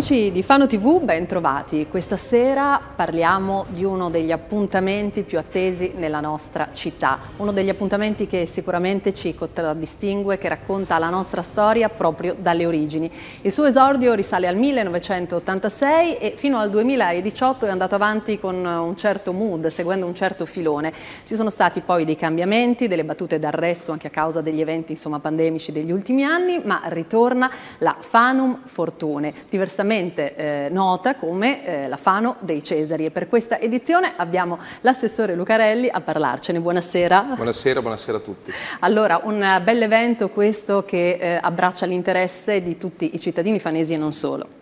Amici di Fano TV, ben trovati. Questa sera parliamo di uno degli appuntamenti più attesi nella nostra città, uno degli appuntamenti che sicuramente ci contraddistingue, che racconta la nostra storia proprio dalle origini. Il suo esordio risale al 1986 e fino al 2018 è andato avanti con un certo mood, seguendo un certo filone. Ci sono stati poi dei cambiamenti, delle battute d'arresto anche a causa degli eventi insomma, pandemici degli ultimi anni, ma ritorna la Fanum Fortune, diversamente giustamente eh, nota come eh, la Fano dei Cesari e per questa edizione abbiamo l'assessore Lucarelli a parlarcene. Buonasera. Buonasera, buonasera a tutti. Allora, un bel evento questo che eh, abbraccia l'interesse di tutti i cittadini fanesi e non solo.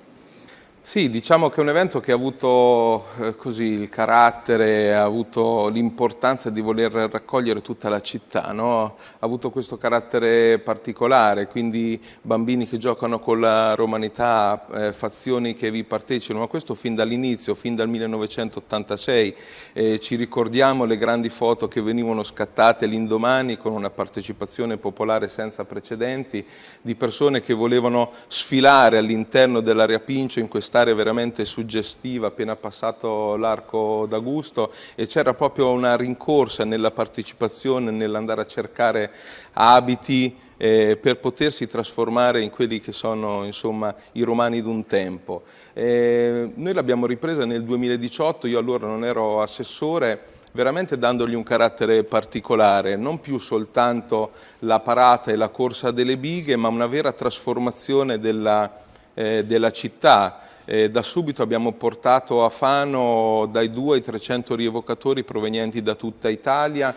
Sì, diciamo che è un evento che ha avuto eh, così, il carattere, ha avuto l'importanza di voler raccogliere tutta la città, no? ha avuto questo carattere particolare, quindi bambini che giocano con la romanità, eh, fazioni che vi partecipano, ma questo fin dall'inizio, fin dal 1986, eh, ci ricordiamo le grandi foto che venivano scattate l'indomani con una partecipazione popolare senza precedenti di persone che volevano sfilare all'interno dell'area Pincio in questa stare veramente suggestiva appena passato l'arco d'agusto e c'era proprio una rincorsa nella partecipazione, nell'andare a cercare abiti eh, per potersi trasformare in quelli che sono insomma, i romani d'un tempo. Eh, noi l'abbiamo ripresa nel 2018, io allora non ero assessore, veramente dandogli un carattere particolare, non più soltanto la parata e la corsa delle bighe, ma una vera trasformazione della, eh, della città. Eh, da subito abbiamo portato a Fano dai 2 ai 300 rievocatori provenienti da tutta Italia,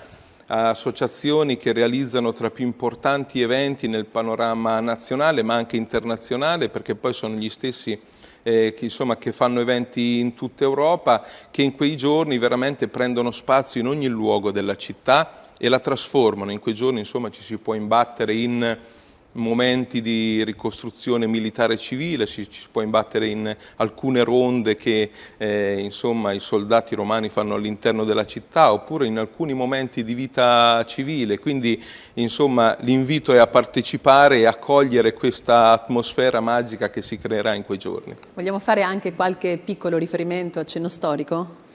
associazioni che realizzano tra i più importanti eventi nel panorama nazionale ma anche internazionale perché poi sono gli stessi eh, che, insomma, che, fanno eventi in tutta Europa che in quei giorni veramente prendono spazio in ogni luogo della città e la trasformano. In quei giorni insomma, ci si può imbattere in momenti di ricostruzione militare e civile, ci, ci può imbattere in alcune ronde che eh, insomma, i soldati romani fanno all'interno della città oppure in alcuni momenti di vita civile, quindi l'invito è a partecipare e a cogliere questa atmosfera magica che si creerà in quei giorni. Vogliamo fare anche qualche piccolo riferimento a cenno storico?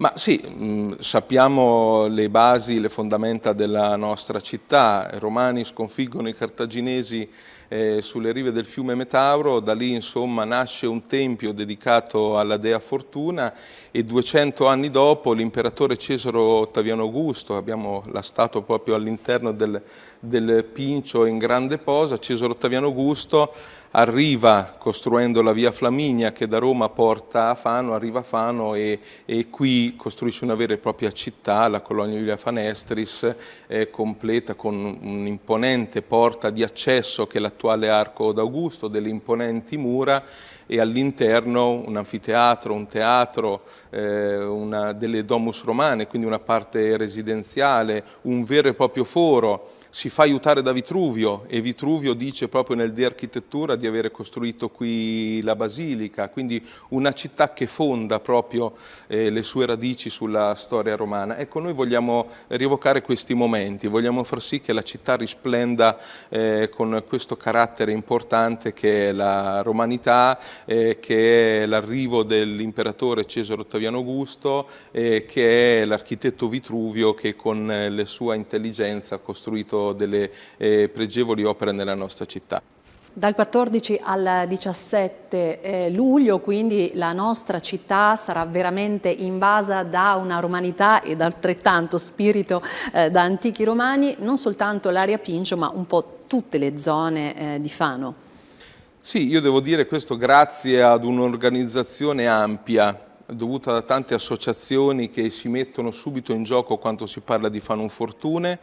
Ma sì, mh, mm, sappiamo le basi, le fondamenta della nostra città. I romani sconfiggono i cartaginesi eh, sulle rive del fiume Metauro, da lì insomma nasce un tempio dedicato alla dea Fortuna e 200 anni dopo l'imperatore Cesaro Ottaviano Augusto, abbiamo la statua proprio all'interno del, del Pincio in grande posa, Cesaro Ottaviano Augusto arriva costruendo la via Flaminia che da Roma porta a Fano, arriva a Fano e, e qui costruisce una vera e propria città, la colonia Giulia Fanestris, eh, completa con un'imponente porta di accesso che è l'attuale arco d'Augusto, delle imponenti mura e all'interno un anfiteatro, un teatro, eh, una, delle domus romane, quindi una parte residenziale, un vero e proprio foro si fa aiutare da Vitruvio e Vitruvio dice proprio nel De Architettura di avere costruito qui la basilica, quindi una città che fonda proprio eh, le sue radici sulla storia romana. Ecco, noi vogliamo rievocare questi momenti, vogliamo far sì che la città risplenda eh, con questo carattere importante che è la romanità, eh, che è l'arrivo dell'imperatore Cesare Ottaviano Augusto, eh, che è l'architetto Vitruvio che con eh, la sua intelligenza ha costruito delle eh, pregevoli opere nella nostra città. Dal 14 al 17 eh, luglio quindi la nostra città sarà veramente invasa da una romanità ed altrettanto spirito eh, da antichi romani, non soltanto l'area Pincio ma un po' tutte le zone eh, di Fano. Sì, io devo dire questo grazie ad un'organizzazione ampia dovuta da tante associazioni che si mettono subito in gioco quando si parla di Fano Fortune,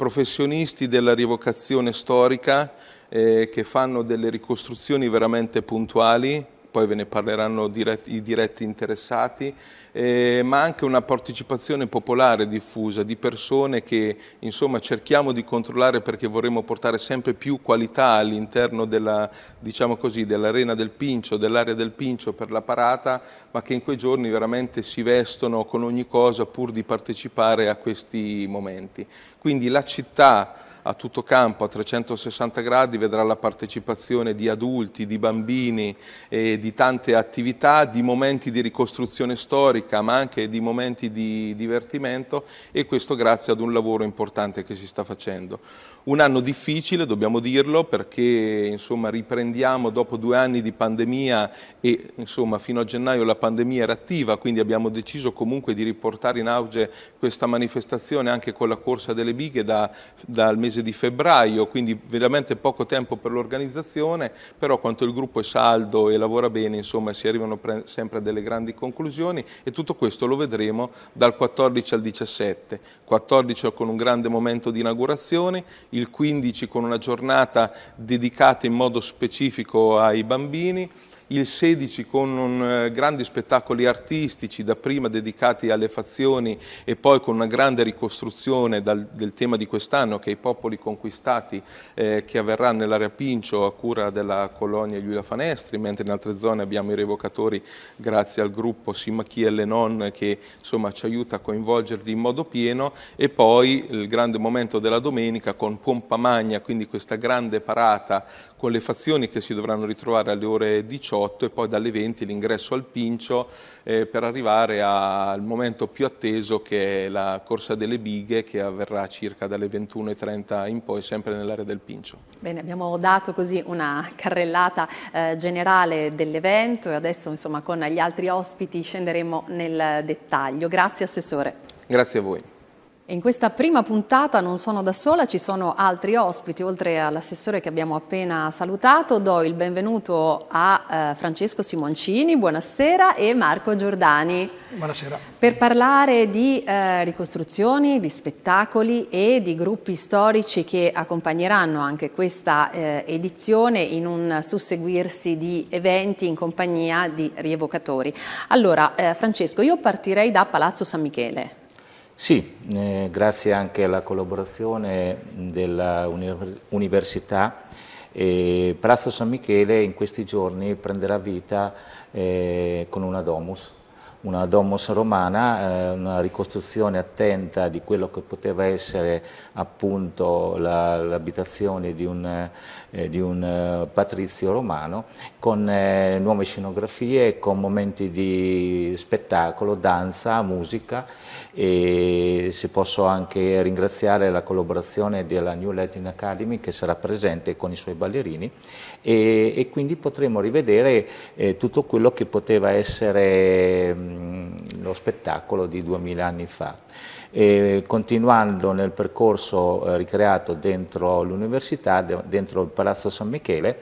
professionisti della rievocazione storica eh, che fanno delle ricostruzioni veramente puntuali poi ve ne parleranno diretti, i diretti interessati, eh, ma anche una partecipazione popolare diffusa di persone che insomma cerchiamo di controllare perché vorremmo portare sempre più qualità all'interno diciamo dell'arena diciamo del Pincio, dell'area del Pincio per la parata, ma che in quei giorni veramente si vestono con ogni cosa pur di partecipare a questi momenti. Quindi la città a tutto campo, a 360 gradi, vedrà la partecipazione di adulti, di bambini, eh, di tante attività, di momenti di ricostruzione storica, ma anche di momenti di divertimento e questo grazie ad un lavoro importante che si sta facendo. Un anno difficile, dobbiamo dirlo, perché insomma, riprendiamo dopo due anni di pandemia e insomma, fino a gennaio la pandemia era attiva, quindi abbiamo deciso comunque di riportare in auge questa manifestazione anche con la corsa delle bighe da, dal mese mese di febbraio, quindi veramente poco tempo per l'organizzazione, però quanto il gruppo è saldo e lavora bene, insomma, si arrivano sempre a delle grandi conclusioni e tutto questo lo vedremo dal 14 al 17. 14 con un grande momento di inaugurazione, il 15 con una giornata dedicata in modo specifico ai bambini, il 16 con un, eh, grandi spettacoli artistici, dapprima dedicati alle fazioni e poi con una grande ricostruzione dal, del tema di quest'anno che è i popoli conquistati eh, che avverrà nell'area Pincio a cura della colonia Giulia Fanestri, mentre in altre zone abbiamo i revocatori grazie al gruppo Simachia e Lenon che insomma, ci aiuta a coinvolgerli in modo pieno e poi il grande momento della domenica con Pompa Magna, quindi questa grande parata con le fazioni che si dovranno ritrovare alle ore 18 8 e poi dalle 20 l'ingresso al Pincio eh, per arrivare al momento più atteso che è la Corsa delle Bighe che avverrà circa dalle 21.30 in poi sempre nell'area del Pincio. Bene, abbiamo dato così una carrellata eh, generale dell'evento e adesso insomma con gli altri ospiti scenderemo nel dettaglio. Grazie Assessore. Grazie a voi. In questa prima puntata non sono da sola, ci sono altri ospiti, oltre all'assessore che abbiamo appena salutato. Do il benvenuto a eh, Francesco Simoncini, buonasera, e Marco Giordani. Buonasera. Per parlare di eh, ricostruzioni, di spettacoli e di gruppi storici che accompagneranno anche questa eh, edizione in un susseguirsi di eventi in compagnia di rievocatori. Allora, eh, Francesco, io partirei da Palazzo San Michele. Sì, eh, grazie anche alla collaborazione dell'Università. Palazzo San Michele in questi giorni prenderà vita eh, con una domus, una domus romana, eh, una ricostruzione attenta di quello che poteva essere appunto l'abitazione la, di un eh, di un eh, patrizio romano, con eh, nuove scenografie, con momenti di spettacolo, danza, musica e se posso anche ringraziare la collaborazione della New Latin Academy che sarà presente con i suoi ballerini e, e quindi potremo rivedere tutto quello che poteva essere mh, mm, lo spettacolo di 2000 anni fa e continuando nel percorso eh, ricreato dentro l'università, dentro il Palazzo San Michele,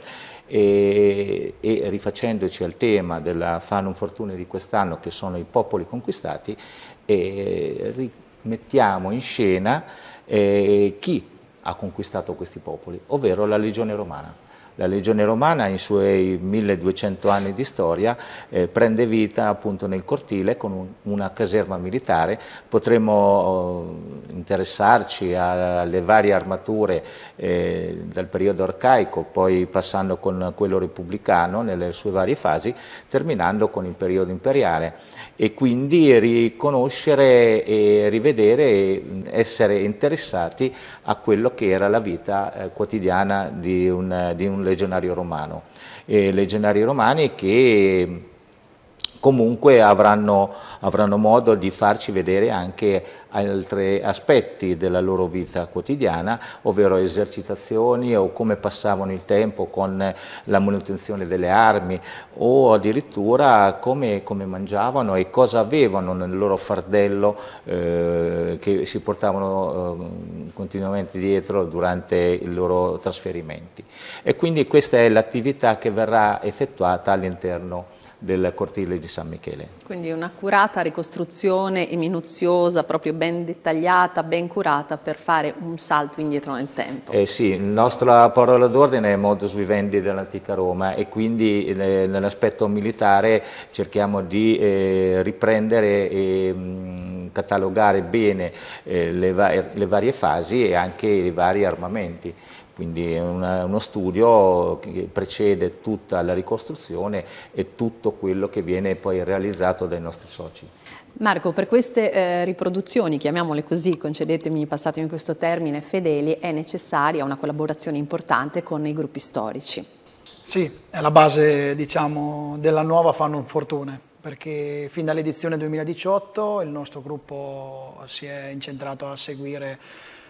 e, e, rifacendoci al tema della Fanum Fortuna di quest'anno che sono i popoli conquistati, rimettiamo in scena eh, chi ha conquistato questi popoli, ovvero la legione romana. La legione romana in suoi 1200 anni di storia eh, prende vita appunto nel cortile con un, una caserma militare, potremmo eh, interessarci alle varie armature eh, dal periodo arcaico, poi passando con quello repubblicano nelle sue varie fasi, terminando con il periodo imperiale e quindi riconoscere e rivedere e essere interessati a quello che era la vita eh, quotidiana di un, di un legionario romano. Eh, legionari romani che comunque avranno, avranno, modo di farci vedere anche altri aspetti della loro vita quotidiana, ovvero esercitazioni o come passavano il tempo con la manutenzione delle armi o addirittura come, come mangiavano e cosa avevano nel loro fardello eh, che si portavano eh, continuamente dietro durante i loro trasferimenti. E quindi questa è l'attività che verrà effettuata all'interno del cortile di San Michele. Quindi un'accurata ricostruzione e minuziosa, proprio ben dettagliata, ben curata per fare un salto indietro nel tempo. Eh sì, la nostra parola d'ordine è modus vivendi dell'antica Roma e quindi eh, nell'aspetto militare cerchiamo di eh, riprendere e mh, mm, catalogare bene eh, le, va le varie fasi e anche i vari armamenti quindi è uno studio che precede tutta la ricostruzione e tutto quello che viene poi realizzato dai nostri soci. Marco, per queste eh, riproduzioni, chiamiamole così, concedetemi, passatemi questo termine, fedeli, è necessaria una collaborazione importante con i gruppi storici. Sì, è la base diciamo, della nuova Fanno Fortune, perché fin dall'edizione 2018 il nostro gruppo si è incentrato a seguire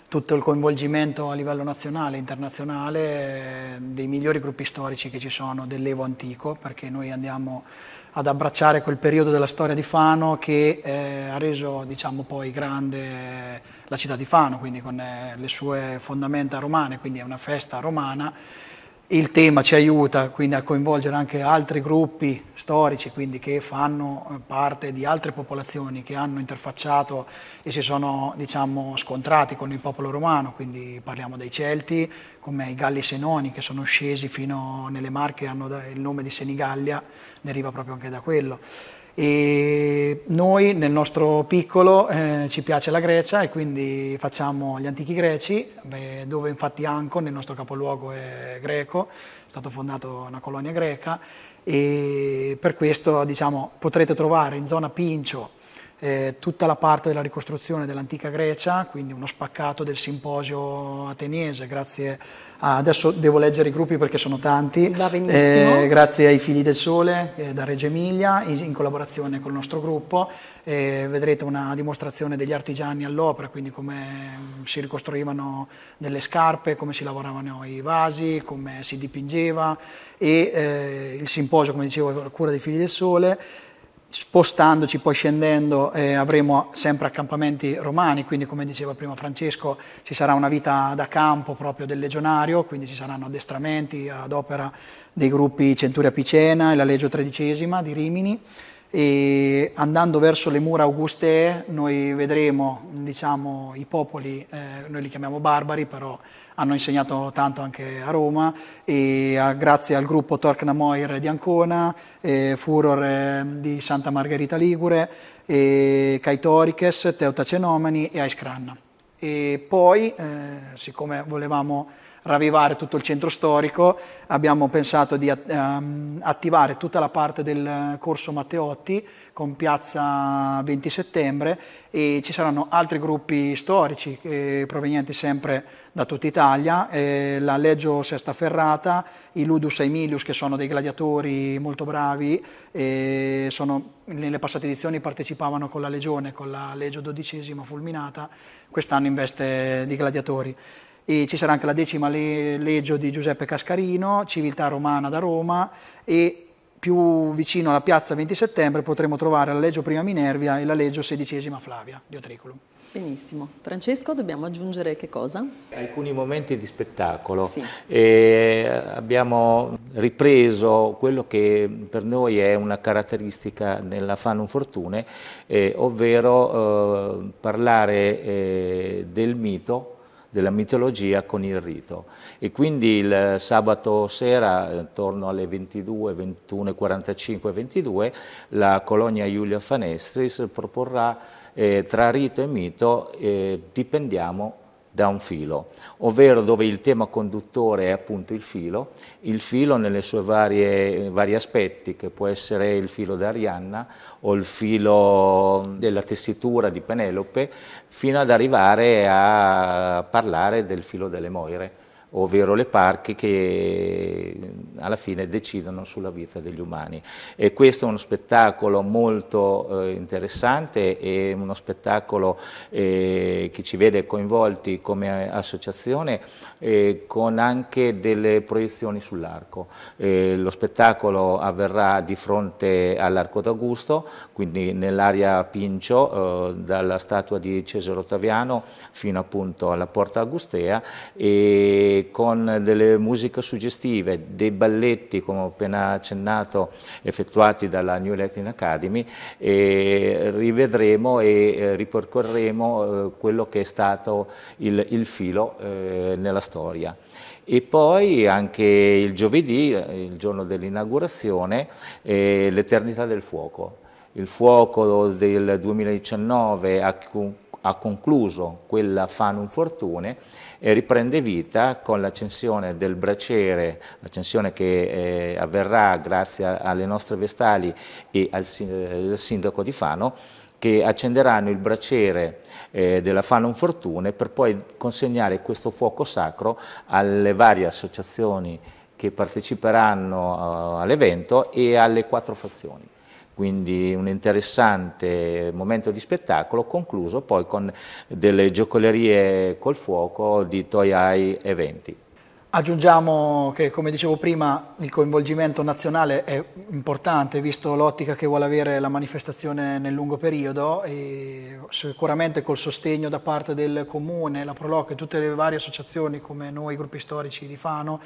tutto il coinvolgimento a livello nazionale e internazionale eh, dei migliori gruppi storici che ci sono dell'Evo antico, perché noi andiamo ad abbracciare quel periodo della storia di Fano che eh, ha reso diciamo, poi grande eh, la città di Fano, quindi con eh, le sue fondamenta romane, quindi è una festa romana il tema ci aiuta quindi a coinvolgere anche altri gruppi storici quindi che fanno eh, parte di altre popolazioni che hanno interfacciato e si sono diciamo, scontrati con il popolo romano, quindi parliamo dei Celti come i Galli Senoni che sono scesi fino nelle Marche, hanno il nome di Senigallia, deriva proprio anche da quello. E noi nel nostro piccolo eh, ci piace la Grecia e quindi facciamo gli antichi greci, beh, dove infatti Ancon, il nostro capoluogo, è greco, è stato fondato una colonia greca e per questo diciamo, potrete trovare in zona Pincio eh, tutta la parte della ricostruzione dell'antica Grecia, quindi uno spaccato del simposio ateniese, grazie a, adesso devo leggere i gruppi perché sono tanti, eh, grazie ai Figli del Sole eh, da Reggio Emilia in, in, collaborazione il nostro gruppo, eh, vedrete una dimostrazione degli artigiani all'opera, quindi come si ricostruivano delle scarpe, come si lavoravano i vasi, come si dipingeva e eh, il simposio, come dicevo, la cura dei Figli del Sole, spostandoci, poi scendendo, eh, avremo sempre accampamenti romani, quindi come diceva prima Francesco ci sarà una vita da campo proprio del legionario, quindi ci saranno addestramenti ad opera dei gruppi Centuria Picena e la Legio XIII di Rimini, e andando verso le mura auguste noi vedremo diciamo, i popoli, eh, noi li chiamiamo barbari, però hanno insegnato tanto anche a Roma e a, grazie al gruppo Torquenamoir di Ancona, eh, Furor eh, di Santa Margherita Ligure, eh, Caitoriches, Teutacenomani e Aiscranna. E poi, eh, siccome volevamo ravvivare tutto il centro storico, abbiamo pensato di ehm, attivare tutta la parte del corso Matteotti con piazza 20 settembre e ci saranno altri gruppi storici eh, provenienti sempre da tutta Italia, eh, la Leggio Sesta Ferrata, i Ludus Aemilius che sono dei gladiatori molto bravi, eh, sono, nelle passate edizioni partecipavano con la Legione, con la Leggio XII Fulminata, quest'anno in veste di gladiatori e ci sarà anche la decima le Legio di Giuseppe Cascarino, Civiltà Romana da Roma e più vicino alla piazza 20 settembre potremo trovare la legge Prima Minervia e la legge Sedicesima Flavia di Otriculum. Benissimo. Francesco, dobbiamo aggiungere che cosa? Alcuni momenti di spettacolo. Sì. Eh, abbiamo ripreso quello che per noi è una caratteristica nella Fanum Fortune, eh, ovvero eh, parlare eh, del mito della mitologia con il rito. E quindi il sabato sera, eh, intorno alle 22, 21, 45, 22, la colonia Giulia Fanestris proporrà eh, tra rito e mito eh, dipendiamo da un filo, ovvero dove il tema conduttore è appunto il filo, il filo nelle sue varie, vari aspetti, che può essere il filo d'Arianna o il filo della tessitura di Penelope, fino ad arrivare a parlare del filo delle Moire ovvero le parche che alla fine decidono sulla vita degli umani. E questo è uno spettacolo molto eh, interessante e uno spettacolo eh, che ci vede coinvolti come associazione eh, con anche delle proiezioni sull'arco. Eh, lo spettacolo avverrà di fronte all'Arco d'Augusto, quindi nell'area Pincio, eh, dalla statua di Cesare Ottaviano fino appunto alla Porta Agustea, e con delle musiche suggestive, dei balletti, come ho appena accennato, effettuati dalla New Latin Academy, rivedremo e eh, ripercorreremo eh, quello che è stato il, il filo eh, nella storia storia. E poi anche il giovedì, eh, il giorno dell'inaugurazione, eh, l'Eternità del Fuoco. Il fuoco del 2019 ha, ha concluso quella Fanum Fortune e riprende vita con l'accensione del braciere, l'accensione che eh, avverrà grazie alle nostre vestali e al, al eh, sindaco di Fano, che accenderanno il braciere eh, della Fanon Fortune per poi consegnare questo fuoco sacro alle varie associazioni che parteciperanno uh, all'evento e alle quattro fazioni. Quindi un interessante momento di spettacolo concluso poi con delle giocolerie col fuoco di Toy Toyai Eventi. Aggiungiamo che, come dicevo prima, il coinvolgimento nazionale è importante, visto l'ottica che vuole avere la manifestazione nel lungo periodo e sicuramente col sostegno da parte del Comune, la Proloc e tutte le varie associazioni come noi, gruppi storici di Fano,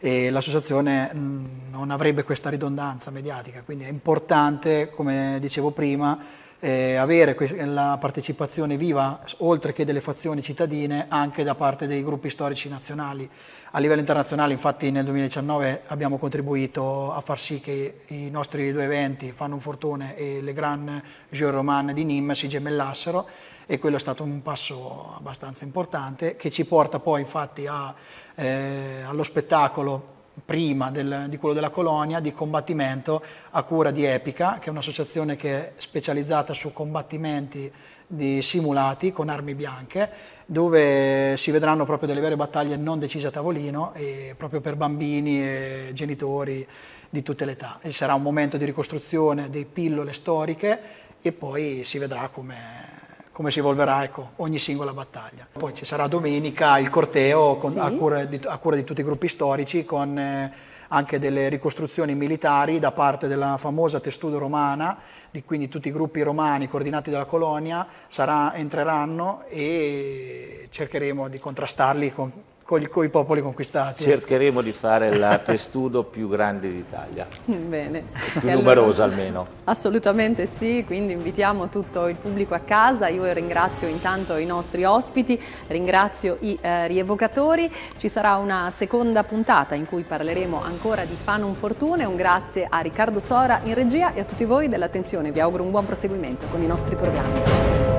l'associazione mm, non avrebbe questa ridondanza mediatica, quindi è importante, come dicevo prima, eh, avere la partecipazione viva, oltre che delle fazioni cittadine, anche da parte dei gruppi storici nazionali. A livello internazionale, infatti, nel 2019 abbiamo contribuito a far sì che i nostri due eventi, Fanno un Fortune e Le Grand Jeux Roman di Nîmes, si gemellassero e quello è stato un passo abbastanza importante che ci porta poi infatti a, eh, allo spettacolo prima del, di quello della colonia di combattimento a cura di Epica, che è un'associazione che è specializzata su combattimenti di simulati con armi bianche, dove si vedranno proprio delle vere battaglie non decise a tavolino, proprio per bambini e genitori di tutte le età. E sarà un momento di ricostruzione dei pillole storiche e poi si vedrà come come si evolverà ecco, ogni singola battaglia. Poi ci sarà domenica il corteo con, sì. a, cura di, a, cura di, tutti i gruppi storici con eh, anche delle ricostruzioni militari da parte della famosa testuda romana, di, quindi tutti i gruppi romani coordinati dalla colonia sarà, entreranno e cercheremo di contrastarli con con, con i popoli conquistati. Ecco. Cercheremo di fare la testudo più grande d'Italia. Bene. Più e numerosa allora, almeno. Assolutamente sì, quindi invitiamo tutto il pubblico a casa. Io ringrazio intanto i nostri ospiti, ringrazio i eh, rievocatori. Ci sarà una seconda puntata in cui parleremo ancora di Fanon Fortune. Un grazie a Riccardo Sora in regia e a tutti voi dell'attenzione. Vi auguro un buon proseguimento con i nostri programmi.